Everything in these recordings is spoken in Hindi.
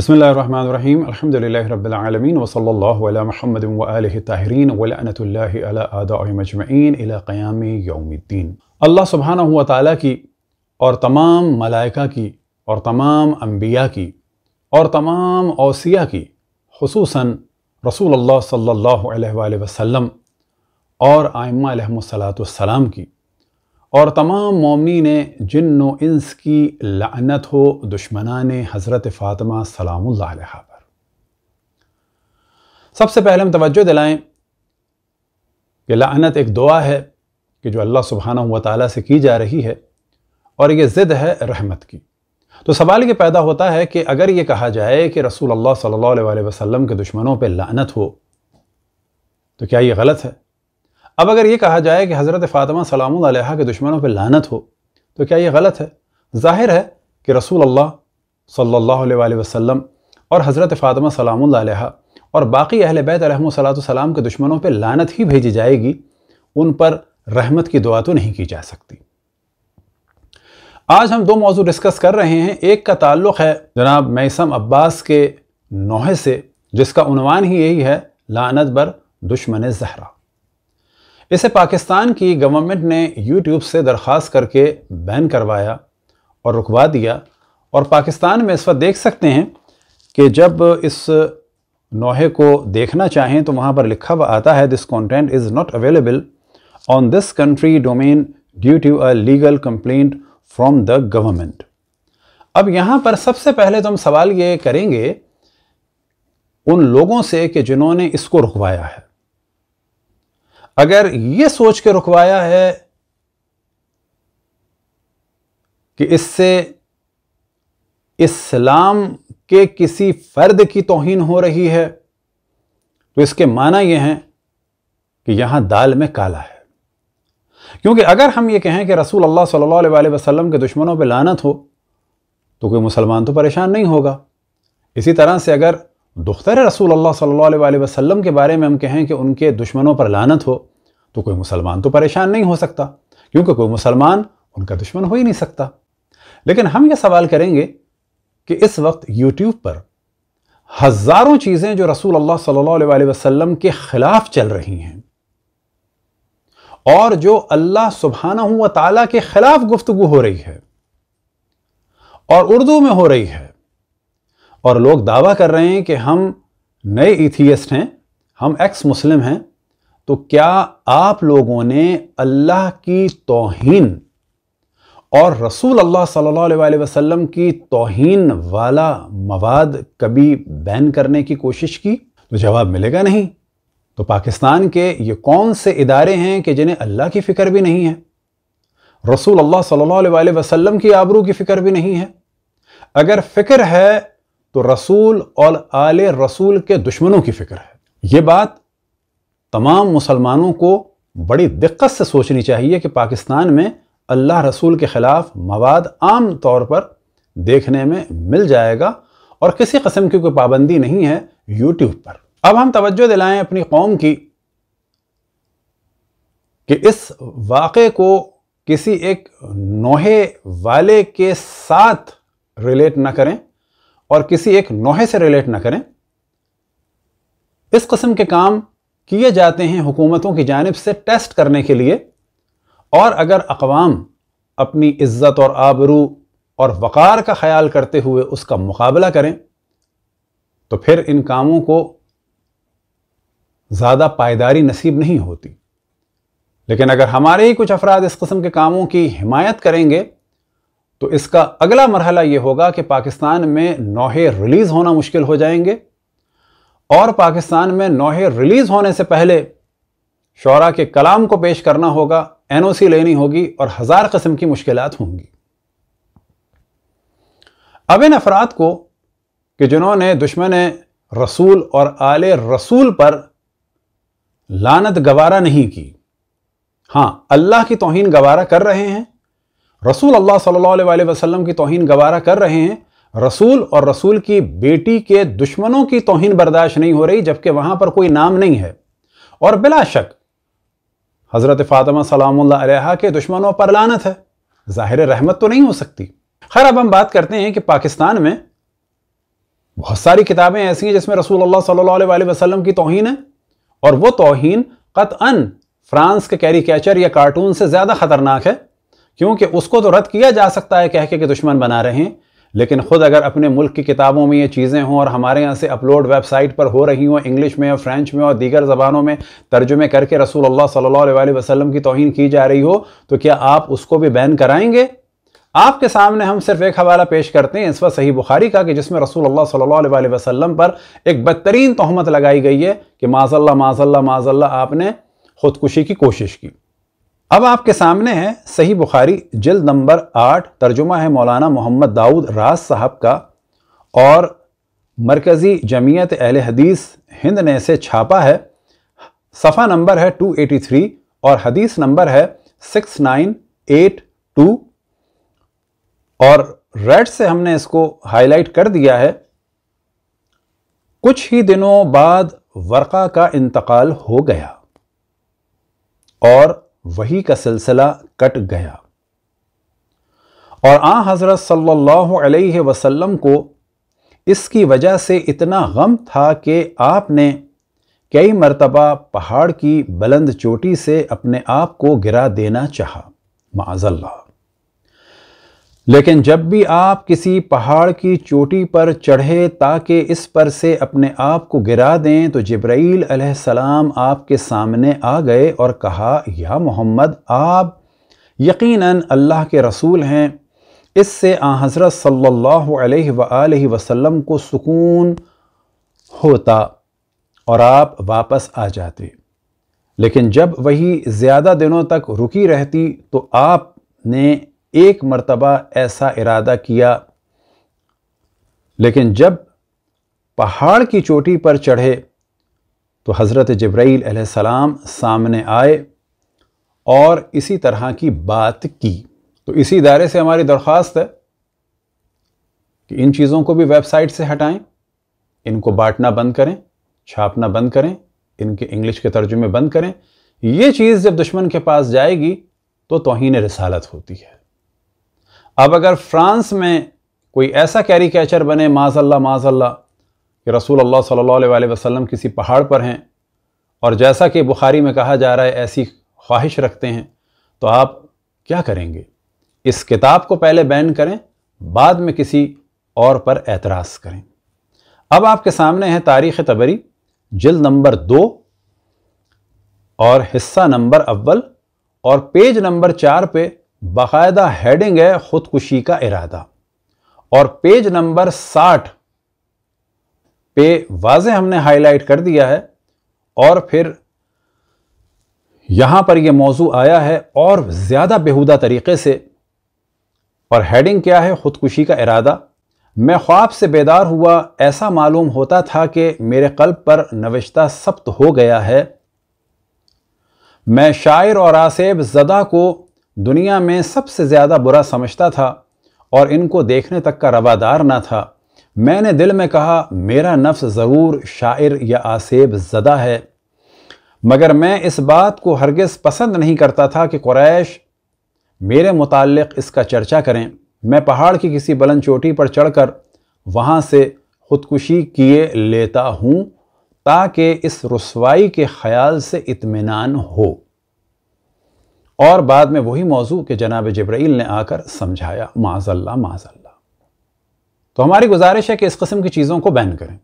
بسم الله الرحمن الرحيم الحمد لله رب العالمين وصلى الله على محمد وآله الطاهرين ولعنة الله على آدائهم مجمعين إلى قيام يوم الدين الله سبحانه وتعالى تعالیٰ کی اور تمام ملائکہ کی اور تمام انبیاء کی اور تمام اوسیاء کی خصوصاً رسول الله صلى الله عليه وآله وسلم اور آئمہ علیہ السلام کی और तमाम मोमनी ने जिन इंस की लानत हो दुश्मना ने हज़रत फातमा सलाम पर सबसे पहले हम तवज्जो दिलाएं कि लानत एक दुआ है कि जो अल्लाह सुबहाना हुआ ताली से की जा रही है और ये ज़िद है रहमत की तो सवाल ये पैदा होता है कि अगर ये कहा जाए कि रसूल अल्लाह सल्लल्लाहु अलैहि वसल्लम के दुश्मनों पर लानत हो तो क्या ये गलत है अब अगर ये कहा जाए कि हज़रत फ़ातिमा सलाम के दुश्मनों पर लानत हो तो क्या ये गलत है जाहिर है कि रसूल अल्लाह सल्लल्लाहु अलैहि वसल्लम और हज़रत फ़ातिमा सलाम और बाकी अहल बैत सलाम के दुश्मनों पर लानत ही भेजी जाएगी उन पर रहमत की दुआ तो नहीं की जा सकती आज हम दो मौजू डिस्कस कर रहे हैं एक का ताल्लुक़ है जनाब मैसम अब्बास के नोहे से जिसका उनवान ही यही है लानत बर दुश्मन जहरा इसे पाकिस्तान की गवर्नमेंट ने यूट्यूब से दरख्वास्त करके बैन करवाया और रुकवा दिया और पाकिस्तान में इस वक्त देख सकते हैं कि जब इस नोहे को देखना चाहें तो वहाँ पर लिखा हुआ आता है this content is not available on this country domain due to a legal complaint from the government अब यहाँ पर सबसे पहले तो हम सवाल ये करेंगे उन लोगों से कि जिन्होंने इसको रुकवाया है अगर ये सोच के रुकवाया है कि इससे इस्लाम के किसी फ़र्द की तोहन हो रही है तो इसके माना यह है कि यहां दाल में काला है क्योंकि अगर हम ये कहें कि रसूल अल्लाह सल्लल्लाहु अलैहि वसल्लम के दुश्मनों पे लानत हो तो कोई मुसलमान तो परेशान नहीं होगा इसी तरह से अगर दुख्तर रसूल अल्लाह सल्लल्लाहु अलैहि वसल्लम के बारे में हम कहें कि उनके दुश्मनों पर लानत हो तो कोई मुसलमान तो परेशान नहीं हो सकता क्योंकि कोई मुसलमान उनका दुश्मन हो ही नहीं सकता लेकिन हम ये सवाल करेंगे कि इस वक्त यूट्यूब पर हज़ारों चीज़ें जो रसूल अल्लाह सल्लल्लाहु अलैहि वसल्लम के ख़िलाफ़ चल रही हैं और जो अल्लाह सुबहाना व ताला के ख़िलाफ़ गुफ्तु हो रही है और उर्दू में हो रही है और लोग दावा कर रहे हैं कि हम नए इथियस्ट हैं हम एक्स मुस्लिम हैं तो क्या आप लोगों ने अल्लाह की तोहन और रसूल अल्लाह सल्लल्लाहु अलैहि वसल्लम की तोहन वाला मवाद कभी बैन करने की कोशिश की तो जवाब मिलेगा नहीं तो पाकिस्तान के ये कौन से इदारे हैं कि जिन्हें अल्लाह की फ़िक्र भी नहीं है रसूल अल्लाह सल्लल्लाहु अलैहि वसल्लम की आबरू की फ़िक्र भी नहीं है अगर फ़िक्र है तो रसूल और आल रसूल के दुश्मनों की फिक्र है ये बात तमाम मुसलमानों को बड़ी दिक्कत से सोचनी चाहिए कि पाकिस्तान में अल्लाह रसूल के ख़िलाफ़ मवाद आम तौर पर देखने में मिल जाएगा और किसी कस्म की कोई पाबंदी नहीं है यूट्यूब पर अब हम तवज्जो दिलाएं अपनी कौम की कि इस वाक़े को किसी एक नोहे वाले के साथ रिलेट ना करें और किसी एक नोहे से रिलेट ना करें इस कस्म के काम किए जाते हैं हुकूमतों की जानब से टेस्ट करने के लिए और अगर अकवाम अपनी इज्जत और आबरू और वक़ार का ख्याल करते हुए उसका मुकाबला करें तो फिर इन कामों को ज़्यादा पायदारी नसीब नहीं होती लेकिन अगर हमारे ही कुछ अफराद इस कस्म के कामों की हिमायत करेंगे तो इसका अगला मरहला यह होगा कि पाकिस्तान में नौहे रिलीज होना मुश्किल हो जाएंगे और पाकिस्तान में नौहे रिलीज होने से पहले शरा के कलाम को पेश करना होगा एनओसी लेनी होगी और हजार कस्म की मुश्किल होंगी अब इन अफराद को कि जिन्होंने दुश्मन रसूल और आले रसूल पर लानत गवारा नहीं की हाँ अल्लाह की तोहन गवारा कर रहे हैं रसूल अल्लाह सल्लल्लाहु अलैहि वसल्लम की तोहन गवारा कर रहे हैं रसूल और रसूल की बेटी के दुश्मनों की तोहन बर्दाश्त नहीं हो रही जबकि वहाँ पर कोई नाम नहीं है और बिला शक हज़रत फ़ातिमा सलाम के दुश्मनों पर लानत है ज़ाहिर रहमत तो नहीं हो सकती खैर अब हम बात करते हैं कि पाकिस्तान में बहुत सारी किताबें ऐसी हैं जिसमें रसूल अल्लाह सल्लल्लाहु अलैहि वसल्लम की तोहन है और वो तोहन कतअन फ्रांस के कैरिकेचर या कार्टून से ज़्यादा ख़तरनाक है क्योंकि उसको तो रद्द किया जा सकता है कह के कि दुश्मन बना रहे हैं लेकिन खुद अगर अपने मुल्क की किताबों में ये चीज़ें हों और हमारे यहाँ से अपलोड वेबसाइट पर हो रही हों इंग्लिश में और फ्रेंच में और दीगर ज़बानों में तर्जुमे करके रसूल अल्लाह सल्ला वसलम की तोहन की जा रही हो तो क्या आप उसको भी बैन कराएंगे आपके सामने हम सिर्फ एक हवाला पेश करते हैं इस वक्त सही बुखारी का कि जिसमें रसूल अल्लाह सल्लल्लाहु अलैहि पर एक बदतरीन तहमत लगाई गई है कि माजल्ला माजल्ला माजल्ला आपने खुदकुशी की कोशिश की अब आपके सामने है सही बुखारी जल्द नंबर आठ तर्जुमा है मौलाना मोहम्मद दाऊद राज साहब का और मरकज़ी जमीयत अहल हदीस हिंद ने इसे छापा है सफ़ा नंबर है 283 और हदीस नंबर है 6982 और रेड से हमने इसको हाईलाइट कर दिया है कुछ ही दिनों बाद वर्का का इंतकाल हो गया और वही का सिलसिला कट गया और आ हज़रत सल्लल्लाहु अलैहि वसल्लम को इसकी वजह से इतना गम था कि आपने कई मरतबा पहाड़ की बुलंद चोटी से अपने आप को गिरा देना चाहा माजल्ला लेकिन जब भी आप किसी पहाड़ की चोटी पर चढ़े ताकि इस पर से अपने आप को गिरा दें तो जब्राईल अलैहिस्सलाम आपके सामने आ गए और कहा या मोहम्मद आप यकीनन अल्लाह के रसूल हैं इससे आ हज़रत सल्लल्लाहु अलैहि वसल्लम को सुकून होता और आप वापस आ जाते लेकिन जब वही ज़्यादा दिनों तक रुकी रहती तो आपने एक मरतबा ऐसा इरादा किया लेकिन जब पहाड़ की चोटी पर चढ़े तो हज़रत जब्राईल सलाम सामने आए और इसी तरह की बात की तो इसी इदारे से हमारी दरख्वास्त है कि इन चीज़ों को भी वेबसाइट से हटाएं इनको बांटना बंद करें छापना बंद करें इनके इंग्लिश के तर्जुमे बंद करें ये चीज़ जब दुश्मन के पास जाएगी तो तोहन रसालत होती है अब अगर फ्रांस में कोई ऐसा कैरी कैचर बने माजल्ला माजल्ला कि रसूल अल्लाह सल्लल्लाहु अलैहि वसल्लम किसी पहाड़ पर हैं और जैसा कि बुखारी में कहा जा रहा है ऐसी ख्वाहिश रखते हैं तो आप क्या करेंगे इस किताब को पहले बैन करें बाद में किसी और पर एतराज़ करें अब आपके सामने है तारीख़ तबरी जिल नंबर दो और हिस्सा नंबर अव्वल और पेज नंबर चार पे बाकायदा हेडिंग है खुदकुशी का इरादा और पेज नंबर 60 पे वाजे हमने हाईलाइट कर दिया है और फिर यहां पर यह मौजू आया है और ज़्यादा बेहुदा तरीके से और हेडिंग क्या है खुदकुशी का इरादा मैं ख्वाब से बेदार हुआ ऐसा मालूम होता था कि मेरे कल्ब पर नविश्ता सब्त हो गया है मैं शायर और आसेब जदा को दुनिया में सबसे ज़्यादा बुरा समझता था और इनको देखने तक का रवादार ना था मैंने दिल में कहा मेरा नफ्स ज़रूर शायर या आसेब ज़दा है मगर मैं इस बात को हरगिज़ पसंद नहीं करता था कि क्रैश मेरे मुतालिक इसका चर्चा करें मैं पहाड़ की किसी बुलंद चोटी पर चढ़कर वहाँ से खुदकुशी किए लेता हूँ ताकि इस रसवाई के ख्याल से इत्मीनान हो और बाद में वही मौजू कि जनाब जब्राइल ने आकर समझाया माजल्ला माजल्ला तो हमारी गुजारिश है कि इस कस्म की चीज़ों को बैन करें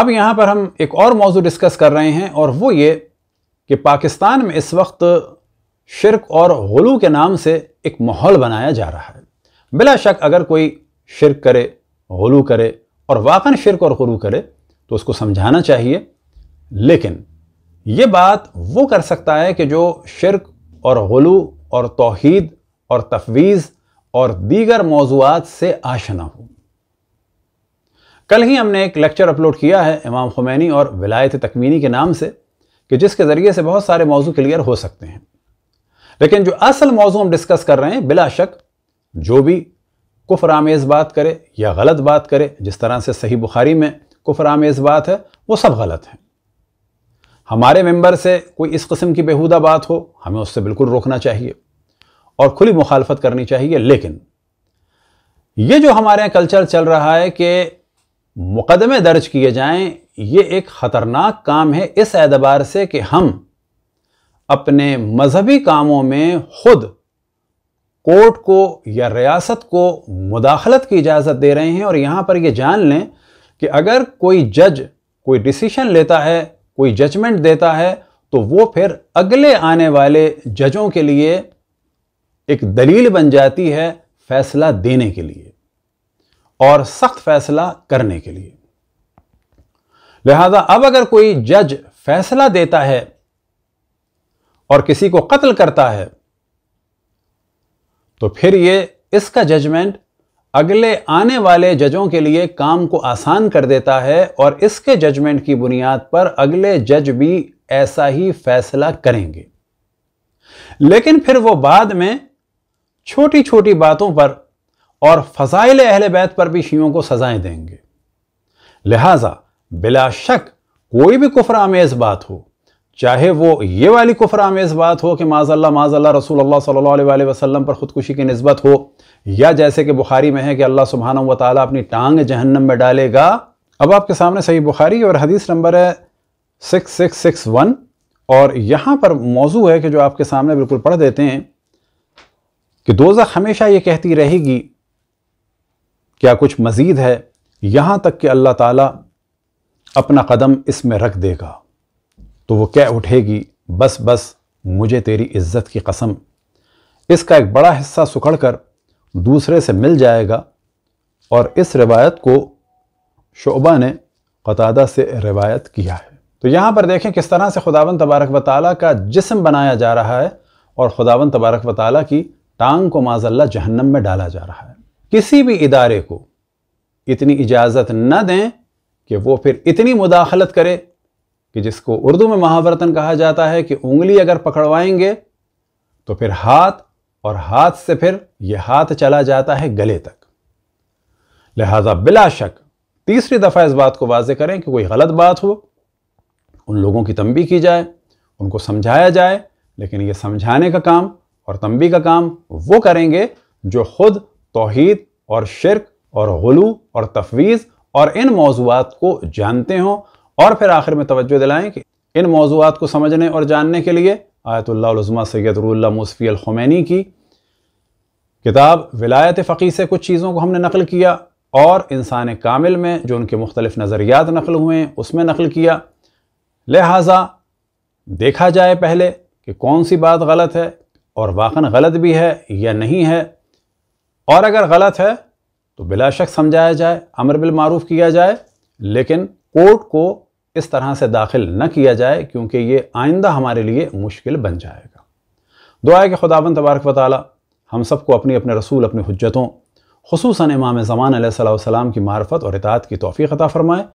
अब यहां पर हम एक और मौजू डिस्कस कर रहे हैं और वो ये कि पाकिस्तान में इस वक्त शिरक और गलू के नाम से एक माहौल बनाया जा रहा है बिला शक अगर कोई शिरक करे गलू करे और वाकन शिरक और गुरू करे तो उसको समझाना चाहिए लेकिन ये बात वो कर सकता है कि जो शिरक और गलू और तोहद और तफवीज़ और दीगर मौजूद से आशना हो कल ही हमने एक लेक्चर अपलोड किया है इमाम खुमैनी और विलायत तकमीनी के नाम से कि जिसके ज़रिए से बहुत सारे मौजू क्लियर हो सकते हैं लेकिन जो असल मौजू हम डिस्कस कर रहे हैं बिला शक जो भी कुफर आमेज़ बात करे या गलत बात करे जिस तरह से सही बुखारी में कुफर आमेज़ बात है वो सब गलत है हमारे मेंबर से कोई इस किस्म की बेहुदा बात हो हमें उससे बिल्कुल रोकना चाहिए और खुली मुखालफत करनी चाहिए लेकिन ये जो हमारे यहाँ कल्चर चल रहा है कि मुकदमे दर्ज किए जाएं ये एक ख़तरनाक काम है इस एतबार से कि हम अपने मजहबी कामों में खुद कोर्ट को या रियासत को मुदाखलत की इजाज़त दे रहे हैं और यहाँ पर ये जान लें कि अगर कोई जज कोई डिसीशन लेता है कोई जजमेंट देता है तो वो फिर अगले आने वाले जजों के लिए एक दलील बन जाती है फैसला देने के लिए और सख्त फैसला करने के लिए लिहाजा अब अगर कोई जज फैसला देता है और किसी को कत्ल करता है तो फिर ये इसका जजमेंट अगले आने वाले जजों के लिए काम को आसान कर देता है और इसके जजमेंट की बुनियाद पर अगले जज भी ऐसा ही फैसला करेंगे लेकिन फिर वो बाद में छोटी छोटी बातों पर और फजाइल अहल बैत पर भी शियों को सजाएं देंगे लिहाजा बिला शक कोई भी कुफरा आमेज बात हो चाहे वो ये वाली कुफर आमेज बात हो कि माजल्ला माजल्ला रसूल अल्लाह सल्लल्लाहु वसल्लम पर ख़ुदकुशी की नस्बत हो या जैसे कि बुखारी में है कि अल्लाह सुबहाना व ताली अपनी टांग जहन्नम में डालेगा अब आपके सामने सही बुखारी और हदीस नंबर है सिक्स सिक्स सिक्स वन और यहाँ पर मौजू है कि जो आपके सामने बिल्कुल पढ़ देते हैं कि दोजा हमेशा ये कहती रहेगी क्या कुछ मज़ीद है यहाँ तक कि अल्लाह ताला अपना कदम इसमें रख देगा तो वो क्या उठेगी बस बस मुझे तेरी इज्जत की कसम इसका एक बड़ा हिस्सा सुखड़ कर दूसरे से मिल जाएगा और इस रिवायत को शोबा ने कतादा से रिवायत किया है तो यहाँ पर देखें किस तरह से खुदावन तबारक व का जिसम बनाया जा रहा है और खुदावन तबारक व की टांग को माजल्ला जहन्नम में डाला जा रहा है किसी भी इदारे को इतनी इजाज़त न दें कि वो फिर इतनी मुदाखलत करे कि जिसको उर्दू में महावर्तन कहा जाता है कि उंगली अगर पकड़वाएंगे तो फिर हाथ और हाथ से फिर यह हाथ चला जाता है गले तक लिहाजा बिला शक तीसरी दफ़ा इस बात को वाजे करें कि कोई गलत बात हो उन लोगों की तंबी की जाए उनको समझाया जाए लेकिन यह समझाने का काम और तंबी का काम वो करेंगे जो खुद तोहद और शिरक और गलू और तफवीज़ और इन मौजूद को जानते हों और फिर आखिर में तोज्जो दिलाएं कि इन मौजूद को समझने और जानने के लिए आयतुल्लाज़मा सैदुल्ला मुसफ़ी अलखमैनी की किताब विलायत फ़कीर से कुछ चीज़ों को हमने नकल किया और इंसान कामिल में जो उनके मुख्तलिफ़ नज़रियात नकल हुए हैं उसमें नकल किया लिहाजा देखा जाए पहले कि कौन सी बात गलत है और वाक़न गलत भी है या नहीं है और अगर गलत है तो बिलाशक समझाया जाए अमर बिलमूफ़ किया जाए लेकिन कोर्ट को इस तरह से दाखिल न किया जाए क्योंकि ये आइंदा हमारे लिए मुश्किल बन जाएगा दुआ है कि खुदाबंद तबारक वाली हम सबको अपनी अपने रसूल अपनी हजतों खसूस इमाम ज़मान सलाम की मार्फत और इतात की तोफ़ी अता फ़रमाए